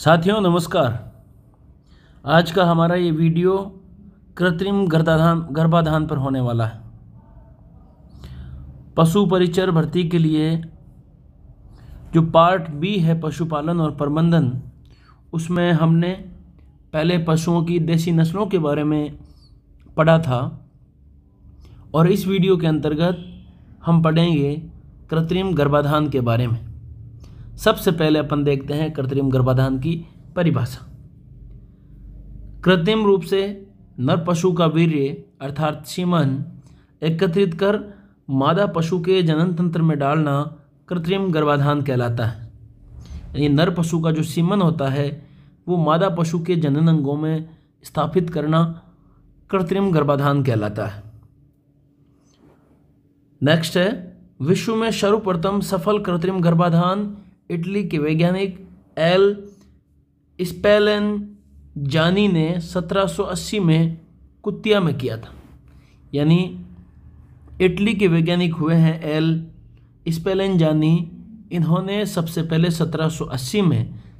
साथियों नमस्कार आज का हमारा ये वीडियो कृत्रिम गर्भाधान गर्भाधान पर होने वाला है पशु परिचर भर्ती के लिए जो पार्ट बी है पशुपालन और प्रबंधन उसमें हमने पहले पशुओं की देसी नस्लों के बारे में पढ़ा था और इस वीडियो के अंतर्गत हम पढ़ेंगे कृत्रिम गर्भाधान के बारे में सबसे पहले अपन देखते हैं कृत्रिम गर्भाधान की परिभाषा कृत्रिम रूप से नर पशु का वीर्य अर्थात सीमन एकत्रित कर मादा पशु के जनन तंत्र में डालना कृत्रिम गर्भाधान कहलाता है यानी नर पशु का जो सीमन होता है वो मादा पशु के जनन अंगों में स्थापित करना कृत्रिम गर्भाधान कहलाता है नेक्स्ट है विश्व में सर्वप्रथम सफल कृत्रिम गर्भाधान इटली के वैज्ञानिक एल स्पेलन जानी ने 1780 में कुतिया में किया था यानी इटली के वैज्ञानिक हुए हैं एल स्पेलन जानी इन्होंने सबसे पहले 1780 में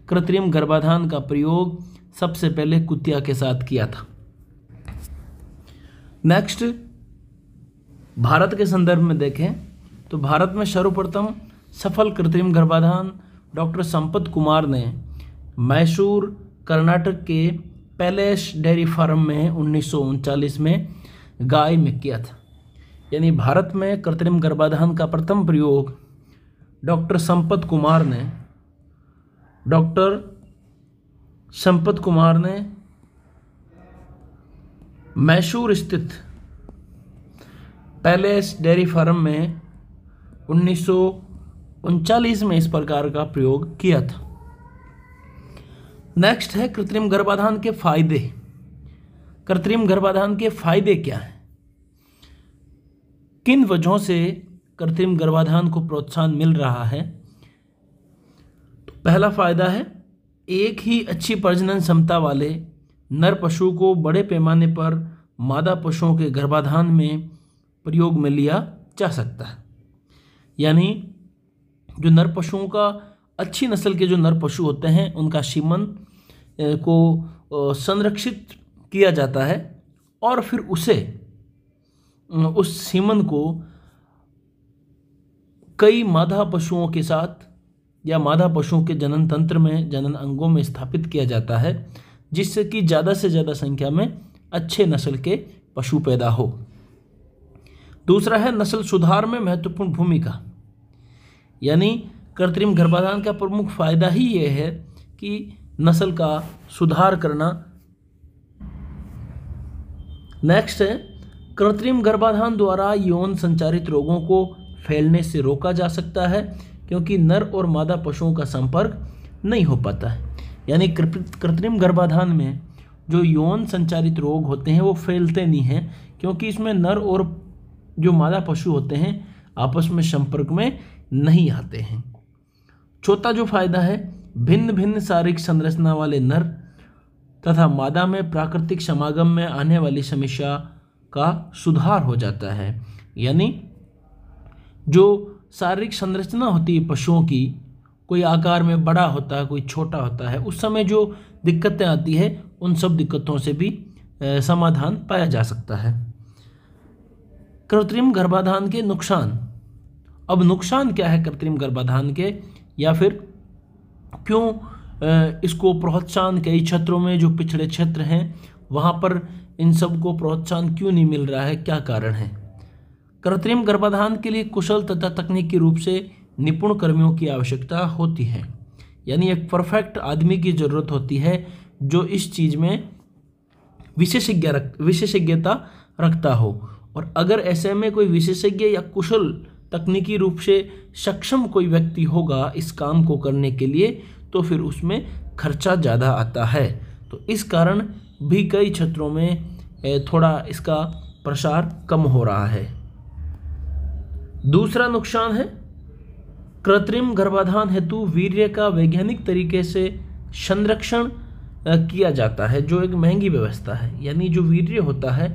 कृत्रिम गर्भाधान का प्रयोग सबसे पहले कुतिया के साथ किया था नेक्स्ट भारत के संदर्भ में देखें तो भारत में सर्वप्रथम सफल कृत्रिम गर्भाधान डॉक्टर संपत कुमार ने मैसूर कर्नाटक के पैलेस डेयरी फार्म में उन्नीस में गाय में किया था यानी भारत में कृत्रिम गर्भाधान का प्रथम प्रयोग डॉक्टर संपत कुमार ने डॉक्टर संपत कुमार ने मैसूर स्थित पैलेस डेयरी फार्म में उन्नीस उनचालीस में इस प्रकार का प्रयोग किया था नेक्स्ट है कृत्रिम गर्भाधान के फायदे कृत्रिम गर्भाधान के फायदे क्या हैं किन वजहों से कृत्रिम गर्भाधान को प्रोत्साहन मिल रहा है तो पहला फायदा है एक ही अच्छी प्रजनन क्षमता वाले नर पशु को बड़े पैमाने पर मादा पशुओं के गर्भाधान में प्रयोग में लिया जा सकता है यानी जो नर पशुओं का अच्छी नस्ल के जो नर पशु होते हैं उनका सीमन को संरक्षित किया जाता है और फिर उसे उस सीमन को कई मादा पशुओं के साथ या मादा पशुओं के जनन तंत्र में जनन अंगों में स्थापित किया जाता है जिससे कि ज़्यादा से ज़्यादा संख्या में अच्छे नस्ल के पशु पैदा हो दूसरा है नस्ल सुधार में महत्वपूर्ण भूमिका यानी कृत्रिम गर्भाधान का प्रमुख फ़ायदा ही ये है कि नस्ल का सुधार करना नेक्स्ट है कृत्रिम गर्भाधान द्वारा यौन संचारित रोगों को फैलने से रोका जा सकता है क्योंकि नर और मादा पशुओं का संपर्क नहीं हो पाता है यानी कृत्रिम गर्भाधान में जो यौन संचारित रोग होते हैं वो फैलते नहीं हैं क्योंकि इसमें नर और जो मादा पशु होते हैं आपस में संपर्क में नहीं आते हैं चौथा जो फायदा है भिन्न भिन्न शारीरिक संरचना वाले नर तथा मादा में प्राकृतिक समागम में आने वाली समस्या का सुधार हो जाता है यानी जो शारीरिक संरचना होती है पशुओं की कोई आकार में बड़ा होता है कोई छोटा होता है उस समय जो दिक्कतें आती है उन सब दिक्कतों से भी समाधान पाया जा सकता है कृत्रिम गर्भाधान के नुकसान अब नुकसान क्या है कृत्रिम गर्भाधान के या फिर क्यों इसको प्रोत्साहन कई क्षेत्रों में जो पिछड़े क्षेत्र हैं वहाँ पर इन सब को प्रोत्साहन क्यों नहीं मिल रहा है क्या कारण है कृत्रिम गर्भाधान के लिए कुशल तथा तकनीकी रूप से निपुण कर्मियों की आवश्यकता होती है यानी एक परफेक्ट आदमी की ज़रूरत होती है जो इस चीज़ में विशेषज्ञ रख विशेषज्ञता रखता हो और अगर ऐसे में कोई विशेषज्ञ या कुशल तकनीकी रूप से सक्षम कोई व्यक्ति होगा इस काम को करने के लिए तो फिर उसमें खर्चा ज़्यादा आता है तो इस कारण भी कई क्षेत्रों में थोड़ा इसका प्रसार कम हो रहा है दूसरा नुकसान है कृत्रिम गर्भाधान हेतु वीर्य का वैज्ञानिक तरीके से संरक्षण किया जाता है जो एक महंगी व्यवस्था है यानी जो वीर्य होता है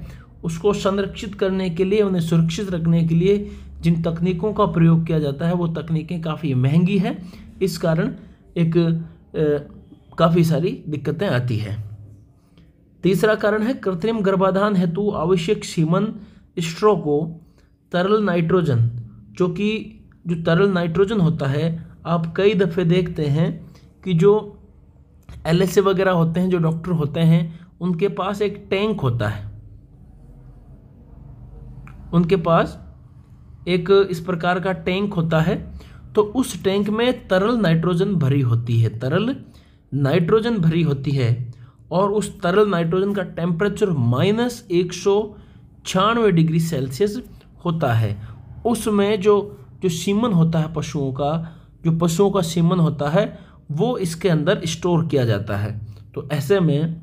उसको संरक्षित करने के लिए उन्हें सुरक्षित रखने के लिए जिन तकनीकों का प्रयोग किया जाता है वो तकनीकें काफ़ी महंगी हैं इस कारण एक काफ़ी सारी दिक्कतें आती हैं तीसरा कारण है कृत्रिम गर्भाधान हेतु आवश्यक सीमन स्ट्रो को तरल नाइट्रोजन जो कि जो तरल नाइट्रोजन होता है आप कई दफ़े देखते हैं कि जो एल वगैरह होते हैं जो डॉक्टर होते हैं उनके पास एक टैंक होता है उनके पास एक इस प्रकार का टैंक होता है तो उस टैंक में तरल नाइट्रोजन भरी होती है तरल नाइट्रोजन भरी होती है और उस तरल नाइट्रोजन का टेम्परेचर माइनस एक सौ छियानवे डिग्री सेल्सियस होता है उसमें जो जो सीमन होता है पशुओं का जो पशुओं का सीमन होता है वो इसके अंदर स्टोर किया जाता है तो ऐसे में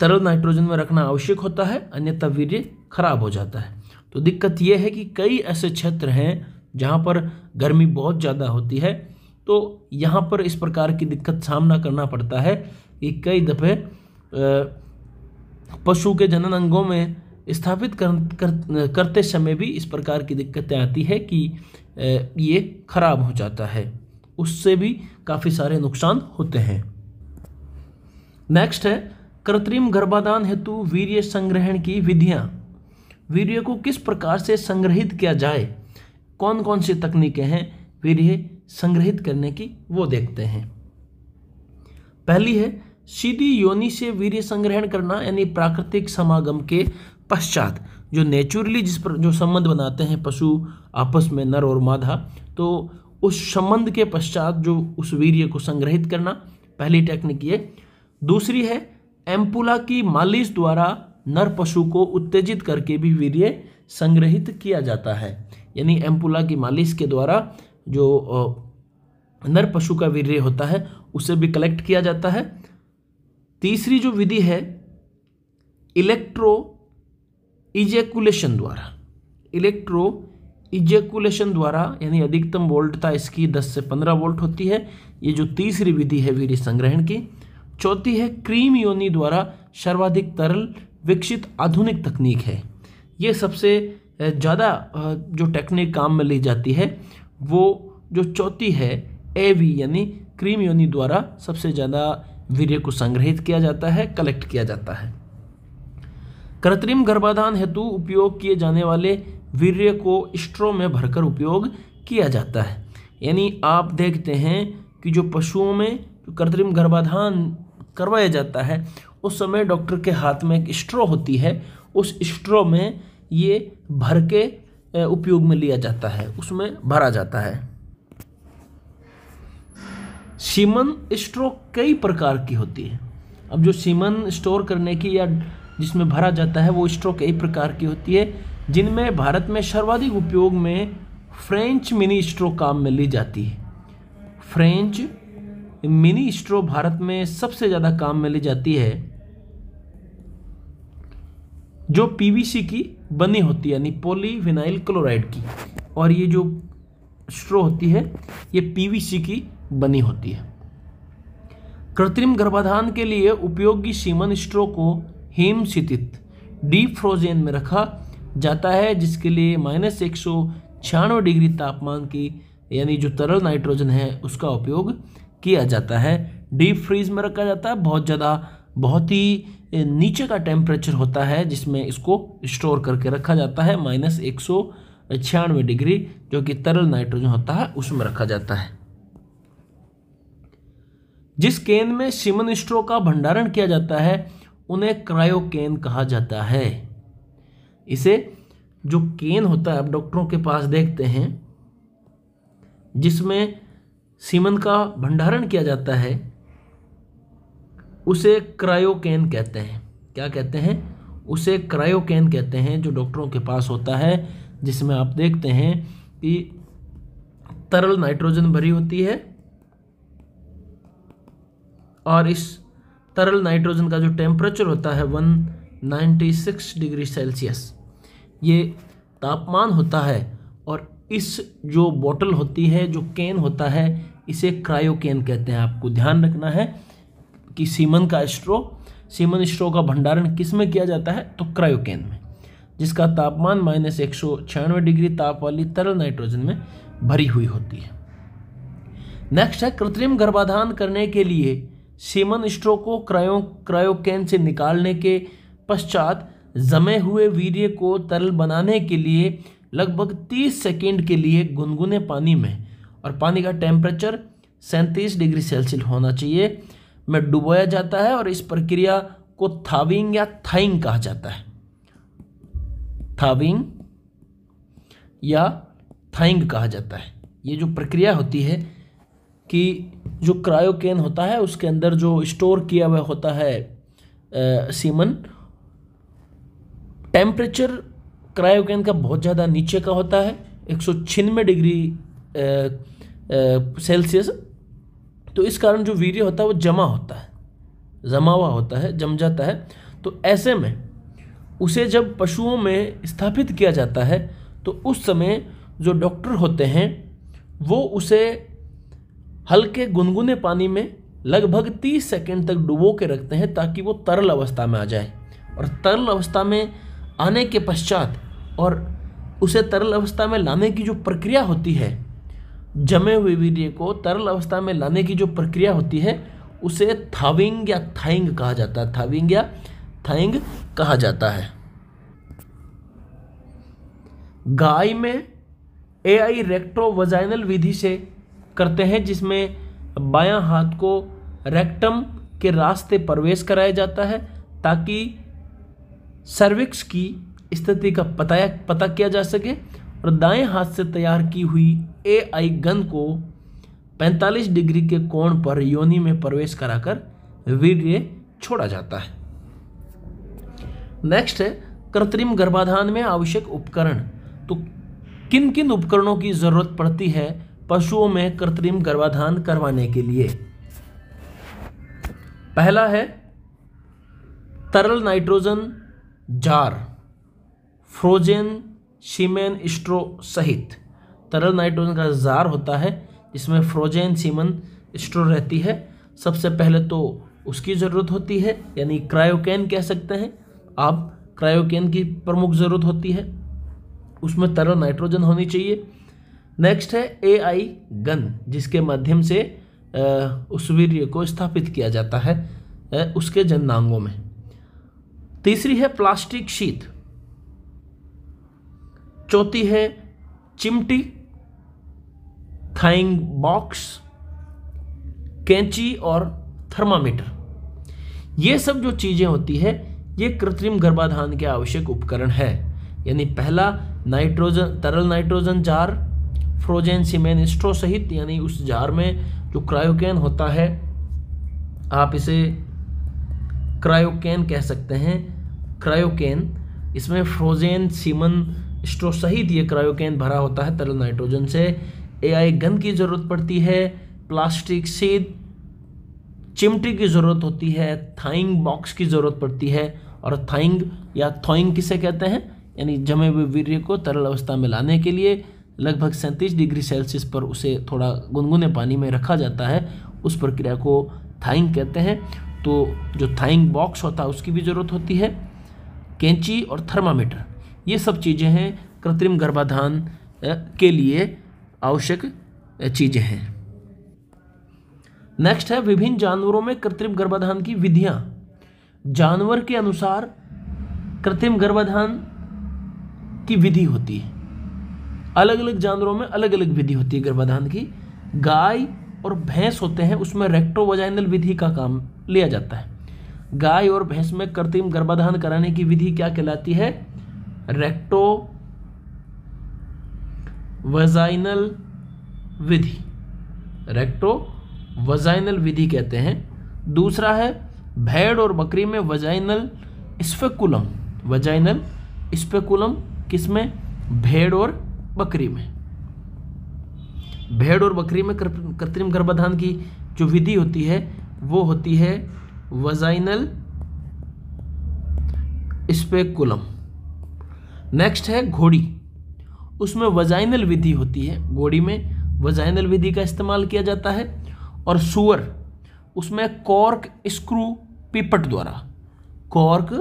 तरल नाइट्रोजन में रखना आवश्यक होता है अन्यथा वीर्य ख़राब हो जाता है तो दिक्कत यह है कि कई ऐसे क्षेत्र हैं जहाँ पर गर्मी बहुत ज़्यादा होती है तो यहाँ पर इस प्रकार की दिक्कत सामना करना पड़ता है कि कई दफ़े पशु के जनन अंगों में स्थापित कर, कर करते समय भी इस प्रकार की दिक्कतें आती है कि ये खराब हो जाता है उससे भी काफ़ी सारे नुकसान होते हैं नेक्स्ट है कृत्रिम गर्भाधान हेतु वीर्य संग्रहण की विधियाँ वीर्य को किस प्रकार से संग्रहित किया जाए कौन कौन सी तकनीकें हैं वीर्य संग्रहित करने की वो देखते हैं पहली है सीधी योनि से वीर्य संग्रहण करना यानी प्राकृतिक समागम के पश्चात जो नेचुरली जिस पर जो संबंध बनाते हैं पशु आपस में नर और मादा तो उस संबंध के पश्चात जो उस वीर्य को संग्रहित करना पहली टेक्निक ये दूसरी है एम्पुला की मालिश द्वारा नर पशु को उत्तेजित करके भी वीर्य संग्रहित किया जाता है यानी एम्पुला की मालिश के द्वारा जो नर पशु का वीर्य होता है उसे भी कलेक्ट किया जाता है तीसरी जो विधि है इलेक्ट्रो इजेकुलेशन द्वारा इलेक्ट्रो इजेकुलेशन द्वारा यानी अधिकतम वोल्टता इसकी 10 से 15 वोल्ट होती है ये जो तीसरी विधि है वीर्य संग्रहण की चौथी है क्रीम योनि द्वारा सर्वाधिक तरल विकसित आधुनिक तकनीक है ये सबसे ज़्यादा जो टेक्निक काम में ली जाती है वो जो चौथी है ए वी यानी क्रीम योनि द्वारा सबसे ज़्यादा वीर्य को संग्रहित किया जाता है कलेक्ट किया जाता है कृत्रिम गर्भाधान हेतु उपयोग किए जाने वाले वीर्य को स्ट्रो में भरकर उपयोग किया जाता है यानी आप देखते हैं कि जो पशुओं में कृत्रिम गर्भाधान करवाया जाता है उस समय डॉक्टर के हाथ में एक स्ट्रो होती है उस स्ट्रो में ये भर के उपयोग में लिया जाता है उसमें भरा जाता है सीमन स्ट्रो कई प्रकार की होती है अब जो सीमन स्टोर करने की या जिसमें भरा जाता है वो स्ट्रो कई प्रकार की होती है जिनमें भारत में सर्वाधिक उपयोग में फ्रेंच मिनी स्ट्रो काम में ली जाती है फ्रेंच मिनी स्ट्रो भारत में सबसे ज़्यादा काम में ली जाती है जो पीवीसी की बनी होती है यानी पोलीविनाइल क्लोराइड की और ये जो स्ट्रो होती है ये पीवीसी की बनी होती है कृत्रिम गर्भाधान के लिए उपयोगी सीमन स्ट्रो को स्थित डीप फ्रोजेन में रखा जाता है जिसके लिए माइनस एक सौ छियानवे डिग्री तापमान की यानी जो तरल नाइट्रोजन है उसका उपयोग किया जाता है डीप फ्रीज में रखा जाता है बहुत ज़्यादा बहुत ही नीचे का टेम्परेचर होता है जिसमें इसको स्टोर करके रखा जाता है माइनस एक सौ छियानवे डिग्री जो कि तरल नाइट्रोजन होता है उसमें रखा जाता है जिस केन में सीमन स्ट्रो का भंडारण किया जाता है उन्हें क्रायो केन कहा जाता है इसे जो केन होता है आप डॉक्टरों के पास देखते हैं जिसमें सीमन का भंडारण किया जाता है उसे क्रायोकेन कहते हैं क्या कहते हैं उसे क्रायोकेन कहते हैं जो डॉक्टरों के पास होता है जिसमें आप देखते हैं कि तरल नाइट्रोजन भरी होती है और इस तरल नाइट्रोजन का जो टेम्परेचर होता है 196 डिग्री सेल्सियस ये तापमान होता है और इस जो बोतल होती है जो कैन होता है इसे क्रायोकेन कहते हैं आपको ध्यान रखना है कि सीमन का स्ट्रो सीमन स्ट्रो का भंडारण किस में किया जाता है तो क्रायोकेन में जिसका तापमान माइनस एक सौ छियानवे डिग्री ताप वाली तरल नाइट्रोजन में भरी हुई होती है नेक्स्ट है कृत्रिम गर्भाधान करने के लिए सीमन स्ट्रो को क्रायो क्रायोकेन से निकालने के पश्चात जमे हुए वीर्य को तरल बनाने के लिए लगभग 30 सेकेंड के लिए गुनगुने पानी में और पानी का टेम्परेचर सैंतीस डिग्री सेल्सियस होना चाहिए में डुबोया जाता है और इस प्रक्रिया को थाविंग या थाइंग कहा जाता है थाविंग या थाइंग कहा जाता है ये जो प्रक्रिया होती है कि जो क्रायोकेन होता है उसके अंदर जो स्टोर किया हुआ होता है आ, सीमन टेम्परेचर क्रायोकेन का बहुत ज़्यादा नीचे का होता है एक डिग्री सेल्सियस तो इस कारण जो वीर्य होता है वो जमा होता है जमा हुआ होता है जम जाता है तो ऐसे में उसे जब पशुओं में स्थापित किया जाता है तो उस समय जो डॉक्टर होते हैं वो उसे हल्के गुनगुने पानी में लगभग 30 सेकंड तक डुबो के रखते हैं ताकि वो तरल अवस्था में आ जाए और तरल अवस्था में आने के पश्चात और उसे तरल अवस्था में लाने की जो प्रक्रिया होती है जमे हुए वीर्य को तरल अवस्था में लाने की जो प्रक्रिया होती है उसे थाविंग या थाइंग कहा जाता है थाविंग या थाइंग कहा जाता है गाय में ए आई रेक्ट्रोवजाइनल विधि से करते हैं जिसमें बायां हाथ को रेक्टम के रास्ते प्रवेश कराया जाता है ताकि सर्विक्स की स्थिति का पता पता किया जा सके और दाएं हाथ से तैयार की हुई ए आई गन को 45 डिग्री के कोण पर योनि में प्रवेश कराकर वीर्य छोड़ा जाता है नेक्स्ट है कृत्रिम गर्भाधान में आवश्यक उपकरण तो किन किन उपकरणों की जरूरत पड़ती है पशुओं में कृत्रिम गर्भाधान करवाने के लिए पहला है तरल nitrogen jar frozen semen straw सहित तरल नाइट्रोजन का जार होता है जिसमें फ्रोजेन सीमन स्ट्रो रहती है सबसे पहले तो उसकी ज़रूरत होती है यानी क्रायोकैन कह सकते हैं आप क्रायोकैन की प्रमुख ज़रूरत होती है उसमें तरल नाइट्रोजन होनी चाहिए नेक्स्ट है ए आई गन जिसके माध्यम से उस वीर्य को स्थापित किया जाता है उसके जन्नांगों में तीसरी है प्लास्टिक शीत चौथी है चिमटी थाइंग बॉक्स कैंची और थर्मामीटर ये सब जो चीज़ें होती है ये कृत्रिम गर्भाधान के आवश्यक उपकरण है यानी पहला नाइट्रोजन तरल nitrogen jar frozen semen straw सहित यानी उस जार में जो क्रायोकैन होता है आप इसे क्रायोकैन कह सकते हैं क्रायोकैन इसमें फ्रोजेन सीमन सहित ये क्रायोकेन भरा होता है तरल नाइट्रोजन से एआई गन की ज़रूरत पड़ती है प्लास्टिक सीध चिमटी की ज़रूरत होती है थाइंग बॉक्स की ज़रूरत पड़ती है और थाइंग या थोइंग किसे कहते हैं यानी जमे हुए वीर्य को तरल अवस्था में लाने के लिए लगभग सैंतीस डिग्री सेल्सियस पर उसे थोड़ा गुनगुने पानी में रखा जाता है उस प्रक्रिया को थाइंग कहते हैं तो जो थाइंग बॉक्स होता है उसकी भी ज़रूरत होती है कैंची और थर्मामीटर ये सब चीज़ें हैं कृत्रिम गर्भाधान के लिए आवश्यक चीज़ें हैं नेक्स्ट है विभिन्न जानवरों में कृत्रिम गर्भाधान की विधियां जानवर के अनुसार कृत्रिम गर्भाधान की विधि होती है अलग अलग जानवरों में अलग अलग विधि होती है गर्भाधान की गाय और भैंस होते हैं उसमें रेक्टोवजाइनल विधि का काम लिया जाता है गाय और भैंस में कृत्रिम गर्भाधान कराने की विधि क्या कहलाती है रेक्टो वजाइनल विधि रेक्टो वजाइनल विधि कहते हैं दूसरा है भेड़ और बकरी में वजाइनल स्पेकुलम वजाइनल स्पेकुलम किसमें भेड़ और बकरी में भेड़ और बकरी में कृत्रिम गर्भाधान की जो विधि होती है वो होती है वजाइनल स्पेकुलम नेक्स्ट है घोड़ी उसमें वजाइनल विधि होती है घोड़ी में वजाइनल विधि का इस्तेमाल किया जाता है और सुअर उसमें कॉर्क स्क्रू पिपट द्वारा कॉर्क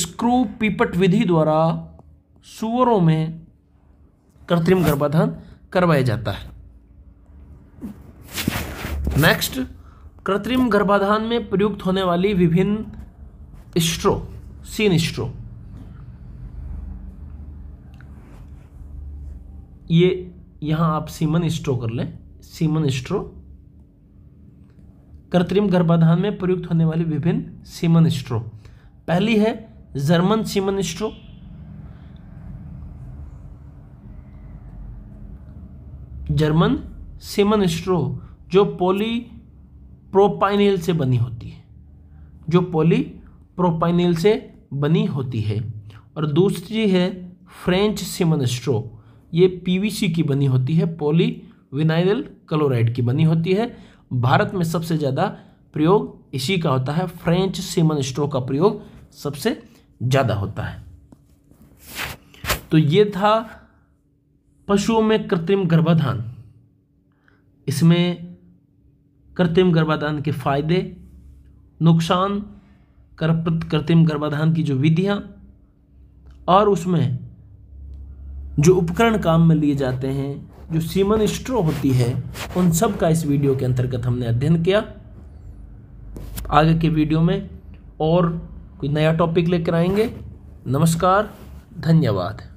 स्क्रू पिपट विधि द्वारा सुअरों में कृत्रिम गर्भाधान करवाया जाता है नेक्स्ट कृत्रिम गर्भाधान में प्रयुक्त होने वाली विभिन्न स्ट्रो सीन स्ट्रो ये यहां आप सीमन स्ट्रो कर लें सीमन स्ट्रो कृत्रिम गर्भाधान में प्रयुक्त होने वाली विभिन्न सीमन स्ट्रो पहली है German semen straw German semen straw जो पोली प्रोपाइनिल से बनी होती है जो पोली प्रोपाइनिल से बनी होती है और दूसरी है फ्रेंच सिमन स्ट्रो ये पीवीसी की बनी होती है विनाइल क्लोराइड की बनी होती है भारत में सबसे ज़्यादा प्रयोग इसी का होता है फ्रेंच सिमन स्ट्रो का प्रयोग सबसे ज़्यादा होता है तो ये था पशुओं में कृत्रिम गर्भाधान इसमें कृत्रिम गर्भाधान के फायदे नुकसान कर कृत्रिम गर्भाधान की जो विधियाँ और उसमें जो उपकरण काम में लिए जाते हैं जो सीमन स्ट्रो होती है उन सब का इस वीडियो के अंतर्गत हमने अध्ययन किया आगे के वीडियो में और कोई नया टॉपिक लेकर आएंगे नमस्कार धन्यवाद